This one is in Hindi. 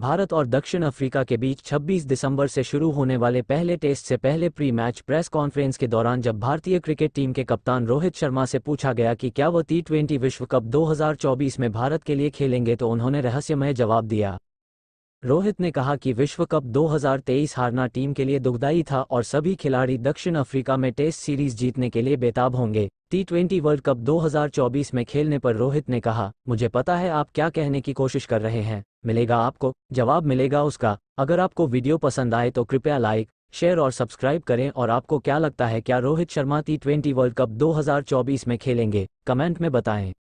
भारत और दक्षिण अफ्रीका के बीच 26 दिसंबर से शुरू होने वाले पहले टेस्ट से पहले प्री मैच प्रेस कॉन्फ्रेंस के दौरान जब भारतीय क्रिकेट टीम के कप्तान रोहित शर्मा से पूछा गया कि क्या वह टी विश्व कप 2024 में भारत के लिए खेलेंगे तो उन्होंने रहस्यमय जवाब दिया रोहित ने कहा कि विश्व कप 2023 हारना टीम के लिए दुखदायी था और सभी खिलाड़ी दक्षिण अफ्रीका में टेस्ट सीरीज जीतने के लिए बेताब होंगे टी ट्वेंटी वर्ल्ड कप 2024 में खेलने पर रोहित ने कहा मुझे पता है आप क्या कहने की कोशिश कर रहे हैं मिलेगा आपको जवाब मिलेगा उसका अगर आपको वीडियो पसंद आए तो कृपया लाइक शेयर और सब्सक्राइब करें और आपको क्या लगता है क्या Rohit Sharma T twenty world cup 2024 में खेलेंगे कमेंट में बताएं